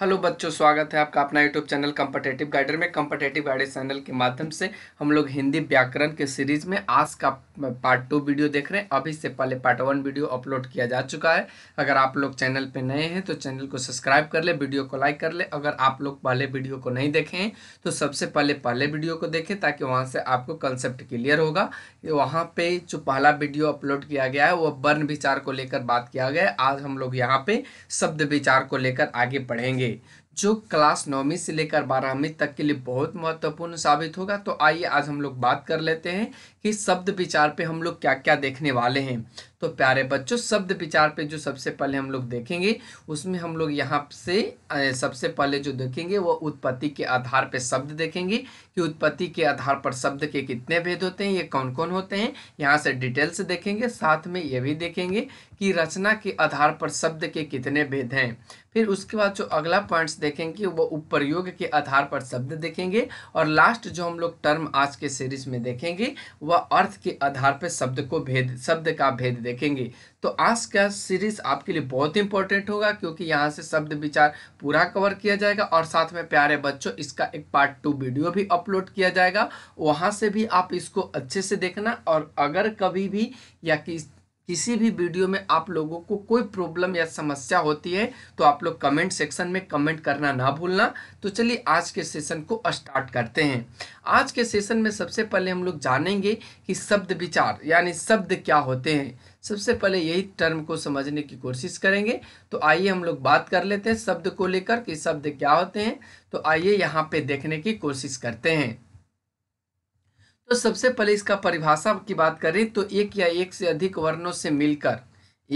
Hello बच्चों स्वागत है आपका अपना यूट्यूब चैनल कम्पटेटिव गाइडर में कम्पटेटिव गाइडेंस चैनल के माध्यम से हम लोग हिंदी व्याकरण के सीरीज में आज का पार्ट टू वीडियो देख रहे हैं अभी से पहले पार्ट वन वीडियो अपलोड किया जा चुका है अगर आप लोग चैनल पर नए हैं तो चैनल को सब्सक्राइब कर ले वीडियो को लाइक कर ले अगर आप लोग पहले वीडियो को नहीं देखें तो सबसे पहले पहले वीडियो को देखें ताकि वहाँ से आपको कंसेप्ट क्लियर होगा वहाँ पर जो पहला वीडियो अपलोड किया गया है वह वर्ण विचार को लेकर बात किया गया है आज हम लोग यहाँ पर शब्द विचार को लेकर आगे बढ़ेंगे है जो क्लास नौवीं से लेकर बारहवीं तक के लिए बहुत महत्वपूर्ण साबित होगा तो आइए आज हम लोग बात कर लेते हैं कि शब्द विचार पे हम लोग क्या क्या देखने वाले हैं तो प्यारे बच्चों शब्द विचार पे जो सबसे पहले हम लोग देखेंगे उसमें हम लोग यहाँ से सबसे पहले जो देखेंगे वो उत्पत्ति के आधार पे शब्द देखेंगे कि उत्पत्ति के आधार पर शब्द के कितने भेद होते हैं ये कौन कौन होते हैं यहाँ से डिटेल से देखेंगे साथ में ये भी देखेंगे कि रचना के आधार पर शब्द के कितने भेद हैं फिर उसके बाद जो अगला पॉइंट्स देखेंगे वो उपप्रयोग के आधार पर शब्द देखेंगे और लास्ट जो हम लोग टर्म आज के सीरीज में देखेंगे वह अर्थ के आधार पर शब्द को भेद शब्द का भेद देखेंगे तो आज का सीरीज आपके लिए बहुत इंपॉर्टेंट होगा क्योंकि यहाँ से शब्द विचार पूरा कवर किया जाएगा और साथ में प्यारे बच्चों इसका एक पार्ट टू वीडियो भी अपलोड किया जाएगा वहाँ से भी आप इसको अच्छे से देखना और अगर कभी भी या किस किसी भी वीडियो में आप लोगों को कोई प्रॉब्लम या समस्या होती है तो आप लोग कमेंट सेक्शन में कमेंट करना ना भूलना तो चलिए आज के सेशन को स्टार्ट करते हैं आज के सेशन में सबसे पहले हम लोग जानेंगे कि शब्द विचार यानी शब्द क्या होते हैं सबसे पहले यही टर्म को समझने की कोशिश करेंगे तो आइए हम लोग बात कर लेते हैं शब्द को लेकर कि शब्द क्या होते हैं तो आइए यहाँ पे देखने की कोशिश करते हैं तो सबसे पहले इसका परिभाषा की बात करें तो एक या एक से अधिक वर्णों से मिलकर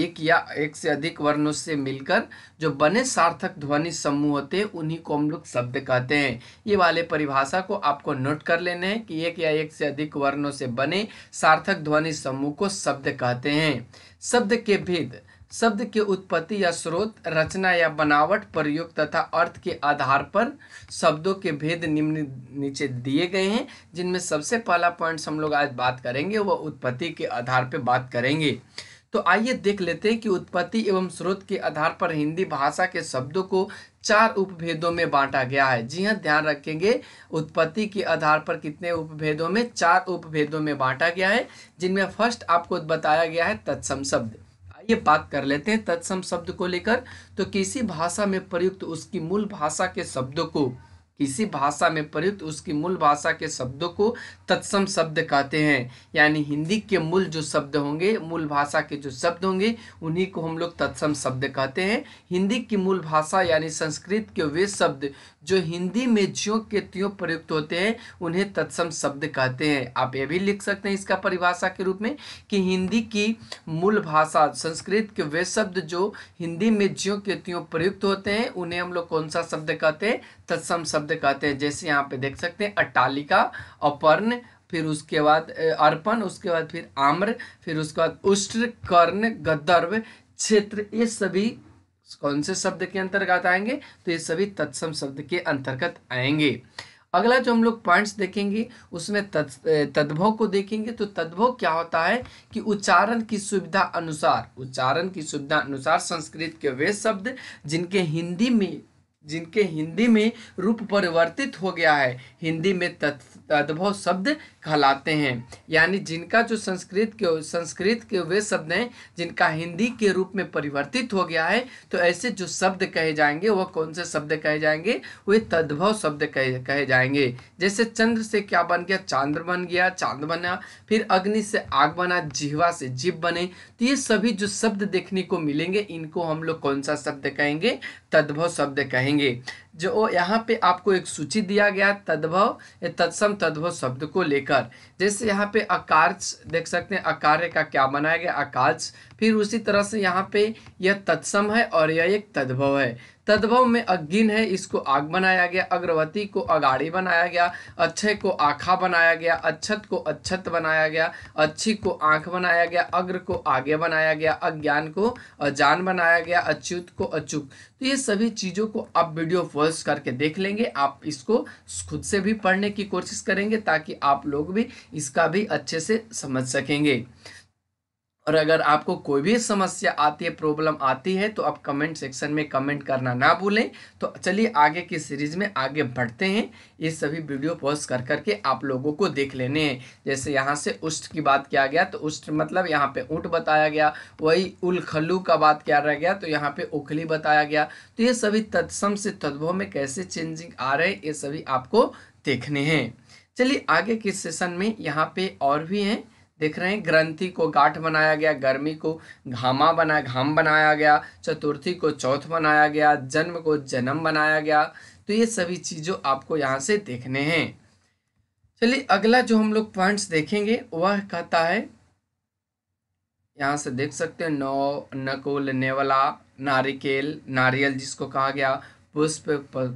एक या एक से अधिक वर्णों से मिलकर जो बने सार्थक ध्वनि समूह होते हैं उन्हीं को हम लोग शब्द कहते हैं ये वाले परिभाषा को आपको नोट कर लेने हैं कि एक या एक से अधिक वर्णों से बने सार्थक ध्वनि समूह को शब्द कहते हैं शब्द के भेद शब्द के उत्पत्ति या स्रोत रचना या बनावट प्रयोग तथा अर्थ के आधार पर शब्दों के भेद निम्न नीचे दिए गए हैं जिनमें सबसे पहला पॉइंट हम लोग आज बात करेंगे वह उत्पत्ति के आधार पर बात करेंगे तो आइए देख लेते हैं कि उत्पत्ति एवं स्रोत के आधार पर हिंदी भाषा के शब्दों को चार उपभेदों में बांटा गया है जी हाँ ध्यान रखेंगे उत्पत्ति के आधार पर कितने उपभेदों में चार उपभेदों में बांटा गया है जिनमें फर्स्ट आपको बताया गया है तत्सम शब्द आइए बात कर लेते हैं तत्सम शब्द को लेकर तो किसी भाषा में प्रयुक्त उसकी मूल भाषा के शब्दों को किसी भाषा में प्रयुक्त उसकी मूल भाषा के शब्दों को तत्सम शब्द कहते हैं यानी हिंदी के मूल जो शब्द होंगे मूल भाषा के जो शब्द होंगे उन्हीं को हम लोग तत्सम शब्द कहते हैं हिंदी की मूल भाषा यानी संस्कृत के वे शब्द जो हिंदी में ज्यो के त्यों प्रयुक्त होते हैं उन्हें तत्सम शब्द कहते हैं आप ये भी लिख सकते हैं इसका परिभाषा के रूप में कि हिंदी की मूल भाषा संस्कृत के वे शब्द जो हिंदी में ज्यो के त्यों प्रयुक्त होते हैं उन्हें हम लोग कौन सा शब्द कहते हैं तत्सम शब्द कहते हैं जैसे यहाँ पे देख सकते हैं अट्टालिका अपर्ण फिर उसके बाद अर्पण उसके बाद फिर आम्र फिर उसके बाद उष्ट्र कर्ण गदर्व क्षेत्र ये सभी कौन से शब्द के अंतर्गत आएंगे तो ये सभी तत्सम शब्द के अंतर्गत आएंगे अगला जो हम लोग पॉइंट्स देखेंगे उसमें तद्भव को देखेंगे तो तद्भव क्या होता है कि उच्चारण की सुविधा अनुसार उच्चारण की सुविधा अनुसार संस्कृत के वे शब्द जिनके हिंदी में जिनके हिंदी में रूप परिवर्तित हो गया है हिंदी में तद्भव शब्द कहलाते हैं यानी जिनका जो संस्कृत के संस्कृत के वे शब्द हैं जिनका हिंदी के रूप में परिवर्तित हो गया है तो ऐसे जो शब्द कहे जाएंगे वह कौन से शब्द कहे जाएंगे वे तद्भव शब्द कहे कहे जाएंगे जैसे चंद्र से क्या बन गया चांद्र बन गया चांद बना फिर अग्नि से आग बना जिहवा से जीव बने तो ये सभी जो शब्द देखने को मिलेंगे इनको हम लोग कौन सा शब्द कहेंगे तद्भव शब्द कहेंगे रहेंगे जो यहाँ पे आपको एक सूची दिया गया तद्भव या तत्सम तद्भव शब्द को लेकर जैसे यहाँ पे अकार्च देख सकते हैं अकार्य का क्या बनाया गया अकार्च फिर उसी तरह से यहाँ पे यह तत्सम है और यह एक तद्भव है तद्भव में अग्गिन है इसको आग बनाया गया अग्रवती को अगाड़ी बनाया गया अक्षय को आखा बनाया गया अच्छत को अच्छत बनाया गया अच्छी को आंख बनाया गया अग्र को आगे बनाया गया अज्ञान को अजान बनाया गया अच्युत को अचूक तो ये सभी चीज़ों को आप वीडियो पॉज करके देख लेंगे आप इसको खुद से भी पढ़ने की कोशिश करेंगे ताकि आप लोग भी इसका भी अच्छे से समझ सकेंगे और अगर आपको कोई भी समस्या आती है प्रॉब्लम आती है तो आप कमेंट सेक्शन में कमेंट करना ना भूलें तो चलिए आगे की सीरीज़ में आगे बढ़ते हैं ये सभी वीडियो पॉज कर करके आप लोगों को देख लेने हैं जैसे यहाँ से उष्ट की बात किया गया तो उष्ट मतलब यहाँ पे ऊँट बताया गया वही खल्लू का बात किया रह गया तो यहाँ पर उखली बताया गया तो ये सभी तत्सम से तद्भव में कैसे चेंजिंग आ रहे हैं ये सभी आपको देखने हैं चलिए आगे के सेशन में यहाँ पे और भी हैं देख रहे हैं ग्रंथि को गाठ बनाया गया गर्मी को घामा बना घाम बनाया गया चतुर्थी को चौथ बनाया गया जन्म को जन्म बनाया गया तो ये सभी चीज़ों आपको यहाँ से देखने हैं चलिए अगला जो हम लोग पॉइंट्स देखेंगे वह कहता है यहाँ से देख सकते हैं नौ नकुल नेवला नारिकेल नारियल जिसको कहा गया पुष्प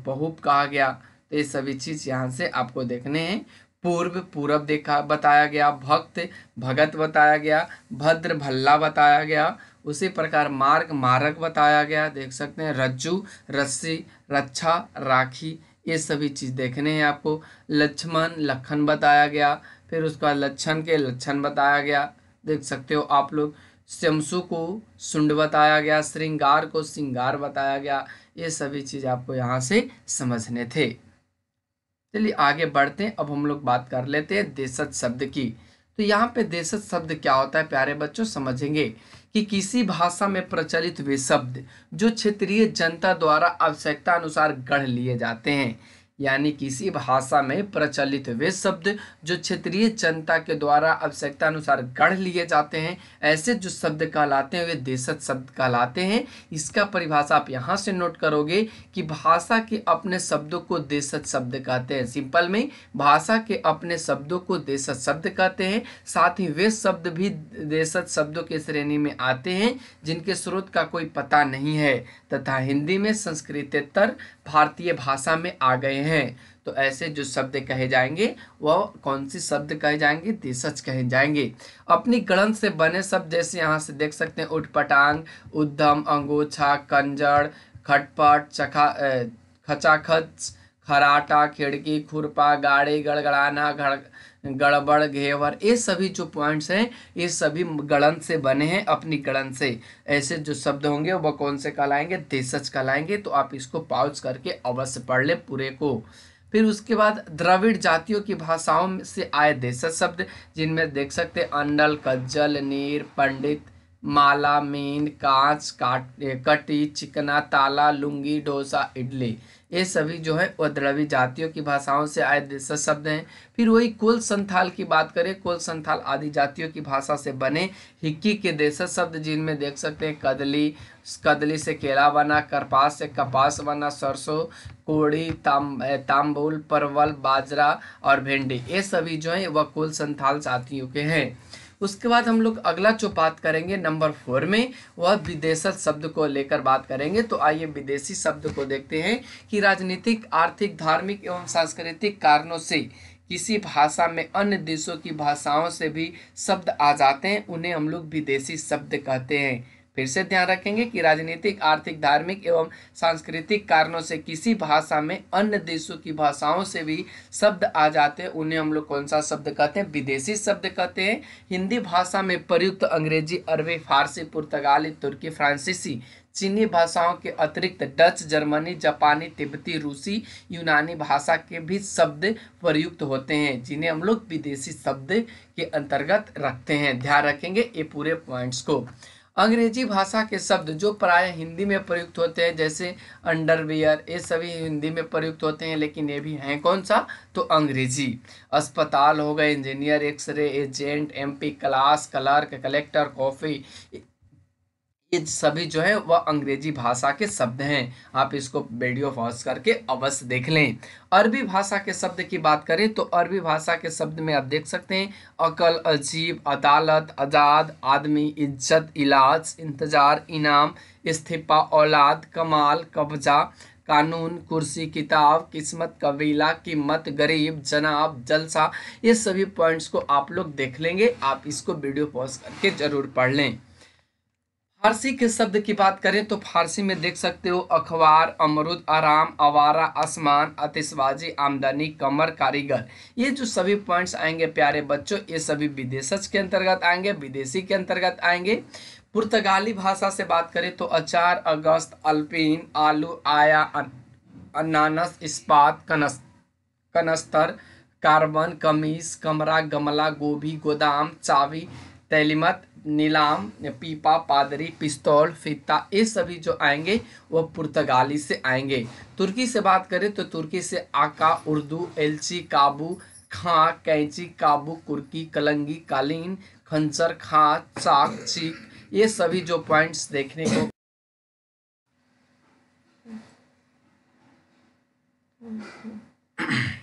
बहुप कहा गया तो ये सभी चीज़ यहाँ से आपको देखने हैं पूर्व पूरब देखा बताया गया भक्त भगत बताया गया भद्र भल्ला बताया गया उसी प्रकार मार्ग मारक बताया गया देख सकते हैं रज्जू रस्सी रक्षा राखी ये सभी चीज़ देखने हैं आपको लक्ष्मण लखन बताया गया फिर उसका लक्षण के लक्षण बताया गया देख सकते हो आप लोग शमसु को सुंड बताया गया श्रृंगार को श्रृंगार बताया गया ये सभी चीज़ आपको यहाँ से समझने थे चलिए आगे बढ़ते हैं अब हम लोग बात कर लेते हैं देशज शब्द की तो यहाँ पे देशज शब्द क्या होता है प्यारे बच्चों समझेंगे कि किसी भाषा में प्रचलित वे शब्द जो क्षेत्रीय जनता द्वारा आवश्यकता अनुसार गढ़ लिए जाते हैं यानी किसी भाषा में प्रचलित वे शब्द जो क्षेत्रीय जनता के द्वारा आवश्यकता अनुसार गढ़ लिए जाते हैं ऐसे जो शब्द कहलाते हैं वे देशज शब्द कहलाते हैं इसका परिभाषा आप यहाँ से नोट करोगे कि भाषा के अपने शब्दों को देशज शब्द कहते हैं सिंपल में भाषा के अपने शब्दों को देशज शब्द कहते हैं साथ ही वे शब्द भी देशज शब्दों के श्रेणी में आते हैं जिनके स्रोत का कोई पता नहीं है तथा हिंदी में संस्कृतर भारतीय भाषा में आ गए हैं तो ऐसे जो शब्द कहे जाएंगे वह कौन सी शब्द कहे जाएंगे देशज कहे जाएंगे अपनी गणन से बने शब्द जैसे यहाँ से देख सकते हैं उठपटांग उद्धम अंगोछा कंजड़ खटपट चखा खचाखच खराटा खिड़की खुरपा गाड़ी गड़गड़ाना घड़ गड़बड़ घेवर ये सभी जो पॉइंट्स हैं ये सभी गणन से बने हैं अपनी गणन से ऐसे जो शब्द होंगे वह कौन से कहलाएंगे देशज कहलाएंगे तो आप इसको पाउच करके अवश्य पढ़ लें पूरे को फिर उसके बाद द्रविड़ जातियों की भाषाओं से आए देशज शब्द जिनमें देख सकते अंडल कज्जल नीर पंडित माला मीन कांच काट कटी चिकना ताला लुंगी डोसा इडली ये सभी जो है वह द्रवी जातियों की भाषाओं से आए देश शब्द हैं फिर वही कुल संथाल की बात करें कुल संथाल आदि जातियों की भाषा से बने हिक्की के देश शब्द जिनमें देख सकते हैं कदली कदली से केला बना करपास से कपास बना सरसों कोड़ी ताम तांबुल परवल बाजरा और भिंडी ये सभी जो है वह कुल संथाल जातियों के हैं उसके बाद हम लोग अगला जो बात करेंगे नंबर फोर में वह विदेशत शब्द को लेकर बात करेंगे तो आइए विदेशी शब्द को देखते हैं कि राजनीतिक आर्थिक धार्मिक एवं सांस्कृतिक कारणों से किसी भाषा में अन्य देशों की भाषाओं से भी शब्द आ जाते हैं उन्हें हम लोग विदेशी शब्द कहते हैं फिर से ध्यान रखेंगे कि राजनीतिक आर्थिक धार्मिक एवं सांस्कृतिक कारणों से किसी भाषा में अन्य देशों की भाषाओं से भी शब्द आ जाते हैं उन्हें हम लोग कौन सा शब्द कहते हैं विदेशी शब्द कहते हैं हिंदी भाषा में प्रयुक्त अंग्रेजी अरबी फारसी पुर्तगाली तुर्की फ्रांसीसी चीनी भाषाओं के अतिरिक्त डच जर्मनी जापानी तिब्बती रूसी यूनानी भाषा के भी शब्द प्रयुक्त होते हैं जिन्हें हम लोग विदेशी शब्द के अंतर्गत रखते हैं ध्यान रखेंगे ये पूरे पॉइंट्स को अंग्रेजी भाषा के शब्द जो प्राय हिंदी में प्रयुक्त होते हैं जैसे अंडरवियर ये सभी हिंदी में प्रयुक्त होते हैं लेकिन ये भी हैं कौन सा तो अंग्रेजी अस्पताल हो गए engineer x ray agent MP class clerk collector coffee ये सभी जो है वह अंग्रेजी भाषा के शब्द हैं आप इसको वीडियो पॉज करके अवश्य देख लें अरबी भाषा के शब्द की बात करें तो अरबी भाषा के शब्द में आप देख सकते हैं अकल अजीब अदालत आज़ाद आदमी इज्जत इलाज इंतज़ार इनाम इस्तीफा औलाद कमाल कब्जा कानून कुर्सी किताब किस्मत कबीला कीमत गरीब जनाब जलसा ये सभी पॉइंट्स को आप लोग देख लेंगे आप इसको वीडियो पॉज करके ज़रूर पढ़ लें फारसी के शब्द की बात करें तो फारसी में देख सकते हो अखबार अमरुद आराम आवारा आसमान आतिशबाजी आमदनी कमर कारीगर ये जो सभी पॉइंट्स आएंगे प्यारे बच्चों ये सभी विदेशज के अंतर्गत आएंगे विदेशी के अंतर्गत आएंगे पुर्तगाली भाषा से बात करें तो अचार अगस्त अल्पीन आलू आया अनानस इस्पात कनस कनस्तर कार्बन कमीज कमरा गमला गोभी गोदाम चावी तैलीमत नीलाम पीपा पादरी पिस्तौल फिता ये सभी जो आएंगे वह पुर्तगाली से आएंगे तुर्की से बात करें तो तुर्की से आका उर्दू एलची काबू खा कैंची काबू कुर्की कलंगी कालीन खंजर खा चाक चीक ये सभी जो पॉइंट्स देखने को Mm-hmm.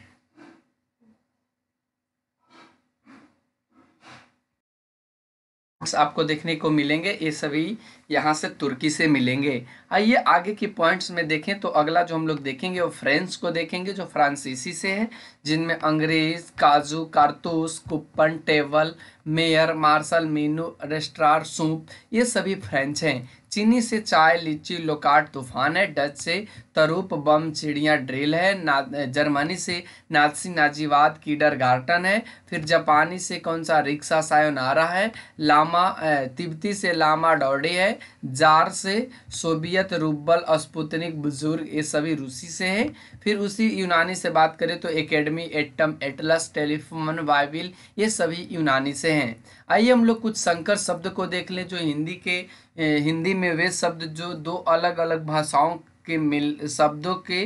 आपको देखने को मिलेंगे ये सभी यहाँ से तुर्की से मिलेंगे आइए आगे की पॉइंट्स में देखें तो अगला जो हम लोग देखेंगे वो फ्रेंच को देखेंगे जो फ्रांसीसी से है जिनमें अंग्रेज काजू कारतूस कुप्पन table mayor marshal menu restaurant soup ये सभी फ्रेंच हैं चीनी से चाय लीची लोकाट तूफान है डच से तरूप बम चिड़िया ड्रिल है ना जर्मनी से नाथसी नाजीवाद कीडर गार्टन है फिर जापानी से कौन सा रिक्शा सायोनारा है लामा तिब्बती से लामा डोडे है जार से सोवियत रूबल स्पुतनिक बुजुर्ग ये सभी रूसी से है फिर उसी यूनानी से बात करें तो academy atom atlas telephone Bible ये सभी यूनानी से हैं आइए हम लोग कुछ संकर शब्द को देख लें जो हिंदी के हिंदी में वे शब्द जो दो अलग अलग भाषाओं के मिल शब्दों के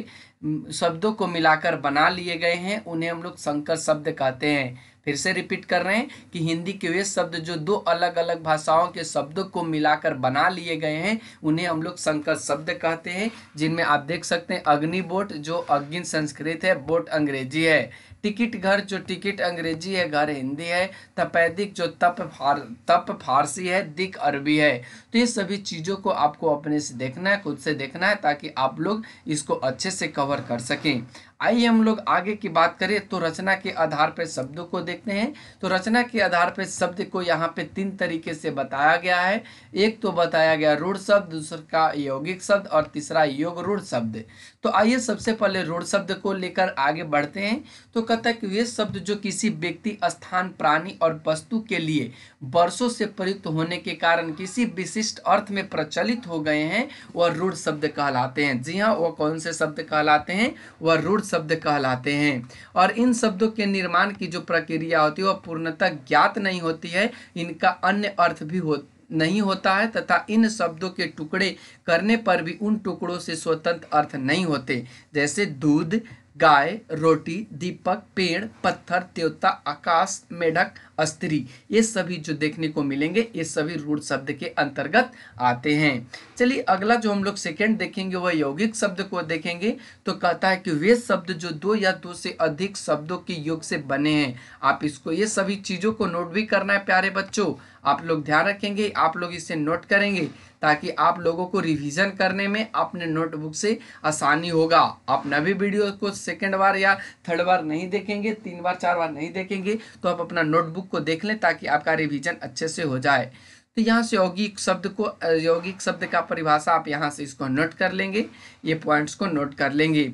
शब्दों को मिलाकर बना लिए गए हैं उन्हें हम लोग संकर शब्द कहते हैं फिर से रिपीट कर रहे हैं कि हिंदी के वे शब्द जो दो अलग अलग भाषाओं के शब्दों को मिलाकर बना लिए गए हैं उन्हें हम लोग संकर शब्द कहते हैं जिनमें आप देख सकते हैं अग्निबोट जो अग्नि संस्कृत है बोट अंग्रेजी है टिकट घर जो टिकट अंग्रेजी है घर हिंदी है तपैदिक जो तप फार तप फारसी है दिक अरबी है तो ये सभी चीज़ों को आपको अपने से देखना है खुद से देखना है ताकि आप लोग इसको अच्छे से कवर कर सकें आइए हम लोग आगे की बात करें तो रचना के आधार पर शब्दों को देखते हैं तो रचना के आधार पर शब्द को यहाँ पे तीन तरीके से बताया गया है एक तो बताया गया रूढ़ शब्द दूसरा यौगिक शब्द और तीसरा योग रूढ़ शब्द तो आइए सबसे पहले रूढ़ शब्द को लेकर आगे बढ़ते हैं तो कहता है कि वे शब्द जो किसी व्यक्ति स्थान प्राणी और वस्तु के लिए वर्षों से प्रयुक्त होने के कारण किसी विशिष्ट अर्थ में प्रचलित हो गए हैं वह रूढ़ शब्द कहलाते हैं जी हाँ वह कौन से शब्द कहलाते हैं वह रूढ़ शब्द कहलाते हैं और इन शब्दों के निर्माण की जो प्रक्रिया होती है वह पूर्णतः ज्ञात नहीं होती है इनका अन्य अर्थ भी हो नहीं होता है तथा इन शब्दों के टुकड़े करने पर भी उन टुकड़ों से स्वतंत्र अर्थ नहीं होते जैसे दूध गाय रोटी दीपक पेड़ पत्थर देवता आकाश मेढक अस्त्री ये सभी जो देखने को मिलेंगे ये सभी रूढ़ शब्द के अंतर्गत आते हैं चलिए अगला जो हम लोग सेकेंड देखेंगे वह यौगिक शब्द को देखेंगे तो कहता है कि वे शब्द जो दो या दो से अधिक शब्दों के योग से बने हैं आप इसको ये सभी चीज़ों को नोट भी करना है प्यारे बच्चों आप लोग ध्यान रखेंगे आप लोग इसे नोट करेंगे ताकि आप लोगों को रिवीजन करने में अपने नोटबुक से आसानी होगा आप नवी वीडियो को सेकेंड बार या थर्ड बार नहीं देखेंगे तीन बार चार बार नहीं देखेंगे तो आप अपना नोटबुक बुक को देख लें ताकि आपका रिवीजन अच्छे से हो जाए तो यहाँ से यौगिक शब्द को यौगिक शब्द का परिभाषा आप यहाँ से इसको नोट कर लेंगे ये पॉइंट्स को नोट कर लेंगे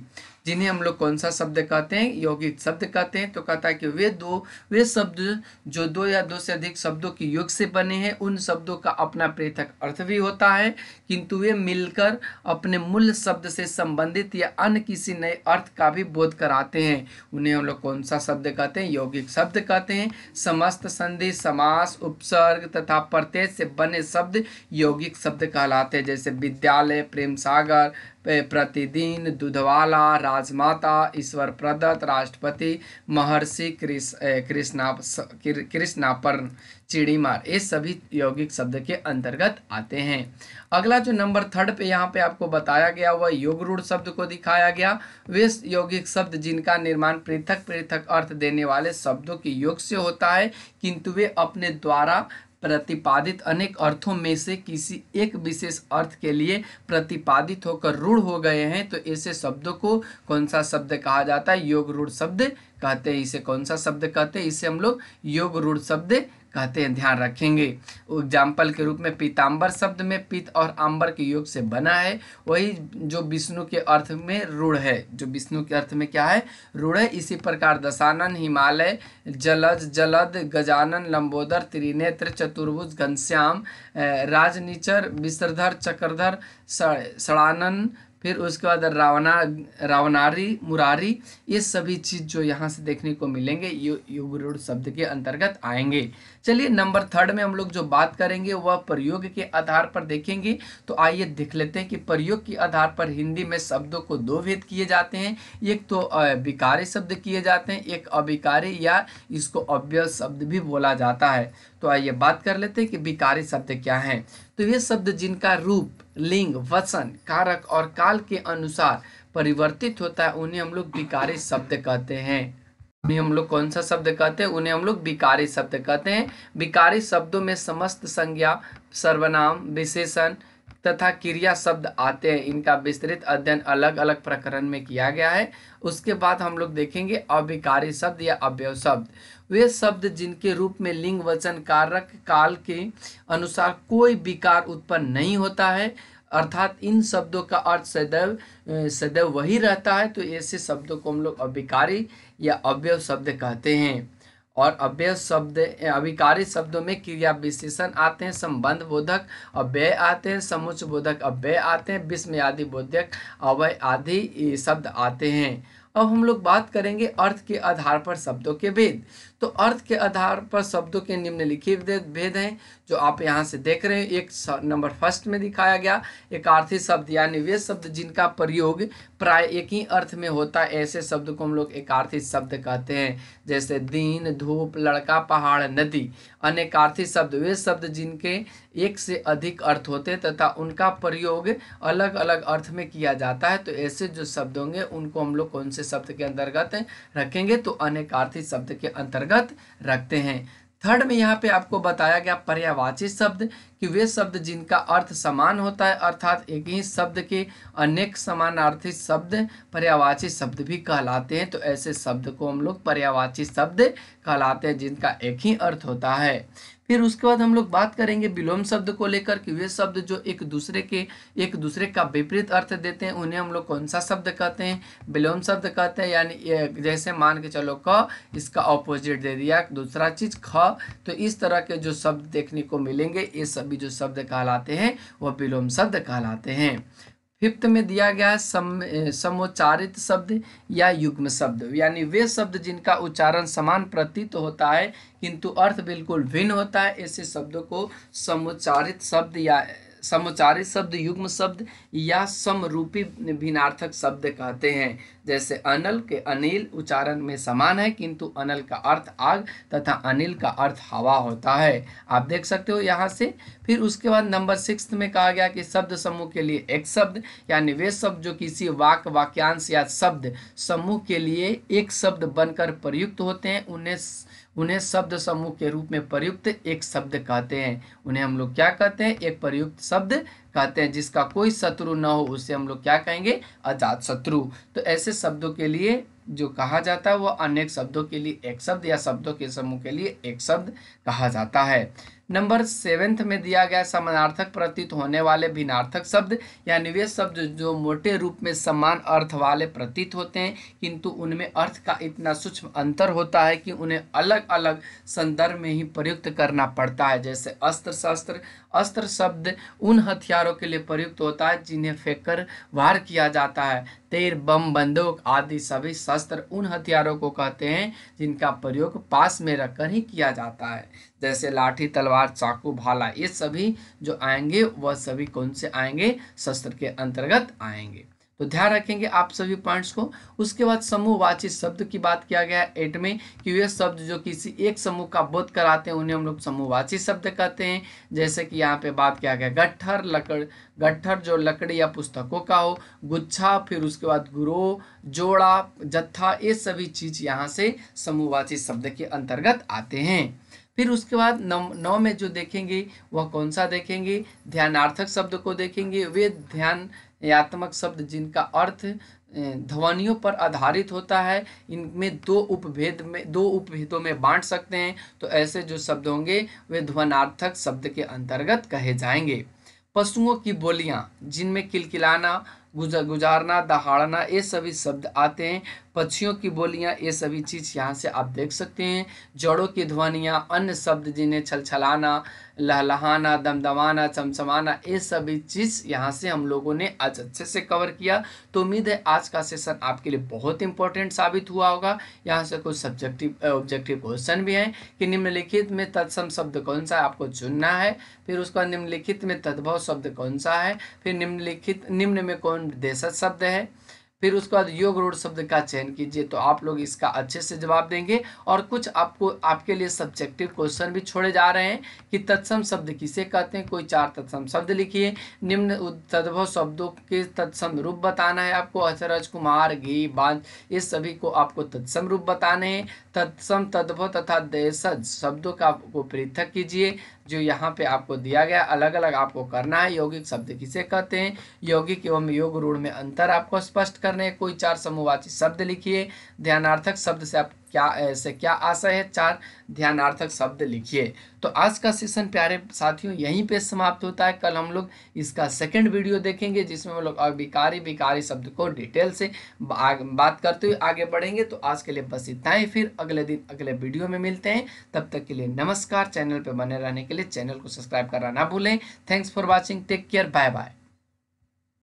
जिन्हें हम लोग कौन सा शब्द कहते हैं यौगिक शब्द कहते हैं तो कहता है कि वे दो वे शब्द जो दो या दो से अधिक शब्दों के योग से बने हैं उन शब्दों का अपना पृथक अर्थ भी होता है किंतु वे मिलकर अपने मूल शब्द से संबंधित या अन्य किसी नए अर्थ का भी बोध कराते हैं उन्हें हम लोग कौन सा शब्द कहते हैं यौगिक शब्द कहते हैं समस्त संधि समास उपसर्ग तथा प्रत्यय से बने शब्द यौगिक शब्द कहलाते हैं जैसे विद्यालय प्रेम सागर प्रतिदिन दुधवाला राजमाता ईश्वर प्रदत्त राष्ट्रपति महर्षि कृष्णा कृष्णापर्ण चिड़ीमार ये सभी यौगिक शब्द के अंतर्गत आते हैं अगला जो नंबर थर्ड पे यहाँ पे आपको बताया गया वह योग शब्द को दिखाया गया वे यौगिक शब्द जिनका निर्माण पृथक पृथक अर्थ देने वाले शब्दों के योग से होता है किंतु वे अपने द्वारा प्रतिपादित अनेक अर्थों में से किसी एक विशेष अर्थ के लिए प्रतिपादित होकर रूढ़ हो गए हैं तो ऐसे शब्दों को कौन सा शब्द कहा जाता है योग रूढ़ शब्द कहते हैं इसे कौन सा शब्द कहते हैं इसे हम लोग योग रूढ़ शब्द कहते हैं ध्यान रखेंगे एग्जाम्पल के रूप में पीताम्बर शब्द में पीत और आम्बर के योग से बना है वही जो विष्णु के अर्थ में रूढ़ है जो विष्णु के अर्थ में क्या है रूढ़ है इसी प्रकार दशानन हिमालय जलज जलद गजानन लंबोदर त्रिनेत्र चतुर्भुज घनश्याम राजनीचर विश्रधर चक्रधर सड़ानन फिर उसके बाद रावना रावनारी मुरारी ये सभी चीज़ जो यहाँ से देखने को मिलेंगे यु, युगरूढ़ शब्द के अंतर्गत आएंगे चलिए नंबर थर्ड में हम लोग जो बात करेंगे वह प्रयोग के आधार पर देखेंगे तो आइए देख लेते हैं कि प्रयोग के आधार पर हिंदी में शब्दों को दो भेद किए जाते हैं एक तो विकारी शब्द किए जाते हैं एक अविकारी या इसको अव्यय शब्द भी बोला जाता है तो आइए बात कर लेते हैं कि विकारी शब्द क्या हैं तो ये शब्द जिनका रूप लिंग वचन कारक और काल के अनुसार परिवर्तित होता है उन्हें हम लोग विकारी शब्द कहते हैं भी हम लोग कौन सा शब्द कहते हैं उन्हें हम लोग विकारी शब्द कहते हैं विकारी शब्दों में समस्त संज्ञा सर्वनाम विशेषण तथा क्रिया शब्द आते हैं इनका विस्तृत अध्ययन अलग अलग प्रकरण में किया गया है उसके बाद हम लोग देखेंगे अविकारी शब्द या अव्यव शब्द वे शब्द जिनके रूप में लिंग वचन कारक काल के अनुसार कोई विकार उत्पन्न नहीं होता है अर्थात इन शब्दों का अर्थ सदैव सदैव वही रहता है तो ऐसे शब्दों को हम लोग अविकारी या अव्यव शब्द कहते हैं और अव्यय शब्द अभिकारी शब्दों में क्रिया विशेषण आते हैं संबंध बोधक अव्यय आते हैं समुच बोधक अव्यय आते हैं विस्म आदि बोधक अवय आदि शब्द आते हैं अब हम लोग बात करेंगे अर्थ के आधार पर शब्दों के भेद तो अर्थ के आधार पर शब्दों के निम्नलिखित भेद हैं जो आप यहाँ से देख रहे हैं एक नंबर फर्स्ट में दिखाया गया एक आर्थिक शब्द यानी वे शब्द जिनका प्रयोग प्राय एक ही अर्थ में होता है ऐसे शब्द को हम लोग आर्थिक शब्द कहते हैं जैसे दिन धूप लड़का पहाड़ नदी अनेकार्थी शब्द वे शब्द जिनके एक से अधिक अर्थ होते हैं तथा उनका प्रयोग अलग अलग अर्थ में किया जाता है तो ऐसे जो शब्द होंगे उनको हम लोग कौन से शब्द के अंतर्गत रखेंगे तो अनेक आर्थिक शब्द के अंतर्गत अंतर्गत रखते हैं थर्ड में यहाँ पे आपको बताया गया पर्यावाची शब्द कि वे शब्द जिनका अर्थ समान होता है अर्थात एक ही शब्द के अनेक समानार्थी शब्द पर्यावाची शब्द भी कहलाते हैं तो ऐसे शब्द को हम लोग पर्यावाची शब्द कहलाते हैं जिनका एक ही अर्थ होता है फिर उसके बाद हम लोग बात करेंगे विलोम शब्द को लेकर कि वे शब्द जो एक दूसरे के एक दूसरे का विपरीत अर्थ देते हैं उन्हें हम लोग कौन सा शब्द कहते हैं विलोम शब्द कहते हैं यानी जैसे मान के चलो क इसका ऑपोजिट दे दिया दूसरा चीज ख तो इस तरह के जो शब्द देखने को मिलेंगे ये सभी जो शब्द कहलाते हैं वह विलोम शब्द कहलाते हैं फिफ्थ में दिया गया है सम समोच्चारित शब्द या युग्म शब्द यानी वे शब्द जिनका उच्चारण समान प्रतीत तो होता है किंतु अर्थ बिल्कुल भिन्न होता है ऐसे शब्दों को समोच्चारित शब्द या समोच्चारित शब्द युग्म शब्द या समरूपी भिन्नार्थक शब्द कहते हैं जैसे अनल के अनिल उच्चारण में समान है किंतु अनल का अर्थ आग तथा अनिल का अर्थ हवा होता है आप देख सकते हो यहाँ से फिर उसके बाद नंबर सिक्स में कहा गया कि शब्द समूह के लिए एक शब्द यानी वे शब्द जो किसी वाक वाक्यांश या शब्द समूह के लिए एक शब्द बनकर प्रयुक्त होते हैं उन्हें उन्हें शब्द समूह के रूप में प्रयुक्त एक शब्द कहते हैं उन्हें हम लोग क्या कहते हैं एक प्रयुक्त शब्द कहते हैं जिसका कोई शत्रु न हो उसे हम लोग क्या कहेंगे अजात शत्रु तो ऐसे शब्दों के लिए जो कहा जाता है वह अनेक शब्दों के लिए एक शब्द या शब्दों के समूह के लिए एक शब्द कहा जाता है नंबर सेवेंथ में दिया गया समानार्थक प्रतीत होने वाले भिनार्थक शब्द या निवेश शब्द जो मोटे रूप में समान अर्थ वाले प्रतीत होते हैं किंतु उनमें अर्थ का इतना सूक्ष्म अंतर होता है कि उन्हें अलग अलग संदर्भ में ही प्रयुक्त करना पड़ता है जैसे अस्त्र शस्त्र अस्त्र शब्द उन हथियारों के लिए प्रयुक्त होता है जिन्हें फेंककर वार किया जाता है तीर बम बंदूक आदि सभी शस्त्र उन हथियारों को कहते हैं जिनका प्रयोग पास में रखकर ही किया जाता है जैसे लाठी तलवार चाकू भाला ये सभी जो आएंगे वह सभी कौन से आएंगे शस्त्र के अंतर्गत आएंगे तो ध्यान रखेंगे आप सभी पॉइंट्स को उसके बाद समूहवाची शब्द की बात किया गया है एट में कि वे शब्द जो किसी एक समूह का बोध कराते हैं उन्हें हम लोग समूहवाची शब्द कहते हैं जैसे कि यहाँ पे बात किया गया गट्ठर लकड़ गट्ठर जो लकड़ी या पुस्तकों का हो गुच्छा फिर उसके बाद गुरो जोड़ा जत्था ये सभी चीज़ यहाँ से समूहवाची शब्द के अंतर्गत आते हैं फिर उसके बाद नव नौ में जो देखेंगे वह कौन सा देखेंगे ध्यानार्थक शब्द को देखेंगे वे ध्यान यात्मक शब्द जिनका अर्थ ध्वनियों पर आधारित होता है इनमें दो उपभेद में दो उपभेदों में बांट सकते हैं तो ऐसे जो शब्द होंगे वे ध्वनार्थक शब्द के अंतर्गत कहे जाएंगे पशुओं की बोलियाँ जिनमें किलकिलाना गुजर गुजारना दहाड़ना ये सभी शब्द आते हैं पक्षियों की बोलियाँ ये सभी चीज़ यहाँ से आप देख सकते हैं जड़ों की ध्वनियाँ अन्य शब्द जिन्हें छलछलाना लहलहाना दमदमाना चमचमाना ये सभी चीज़ यहाँ से हम लोगों ने आज अच्छे से कवर किया तो उम्मीद है आज का सेशन आपके लिए बहुत इंपॉर्टेंट साबित हुआ होगा यहाँ से कुछ सब्जेक्टिव ऑब्जेक्टिव क्वेश्चन भी हैं कि निम्नलिखित में तत्सम शब्द कौन सा आपको चुनना है फिर उसका निम्नलिखित में तद्भव शब्द कौन सा है फिर निम्नलिखित निम्न में कौन देशज शब्द है फिर उसके बाद योग रोड शब्द का चयन कीजिए तो आप लोग इसका अच्छे से जवाब देंगे और कुछ आपको आपके लिए सब्जेक्टिव क्वेश्चन भी छोड़े जा रहे हैं कि तत्सम शब्द किसे कहते हैं कोई चार तत्सम शब्द लिखिए निम्न तद्भव शब्दों के तत्सम रूप बताना है आपको अचरज अच्छा कुमार घी बांझ ये सभी को आपको तत्सम रूप बताने हैं तत्सम तद्भव तथा देशज शब्दों का आपको पृथक कीजिए जो यहाँ पे आपको दिया गया अलग अलग आपको करना है यौगिक शब्द किसे कहते हैं यौगिक एवं योग रूढ़ में अंतर आपको स्पष्ट कर करने हैं कोई चार समूहवाची शब्द लिखिए ध्यानार्थक शब्द से आप क्या से क्या आशा है चार ध्यानार्थक शब्द लिखिए तो आज का सेशन प्यारे साथियों यहीं पे समाप्त होता है कल हम लोग इसका सेकंड वीडियो देखेंगे जिसमें हम लोग अविकारी विकारी शब्द को डिटेल से बात करते हुए आगे बढ़ेंगे तो आज के लिए बस इतना ही फिर अगले दिन अगले वीडियो में मिलते हैं तब तक के लिए नमस्कार चैनल पर बने रहने के लिए चैनल को सब्सक्राइब करना ना भूलें thanks for watching take care bye bye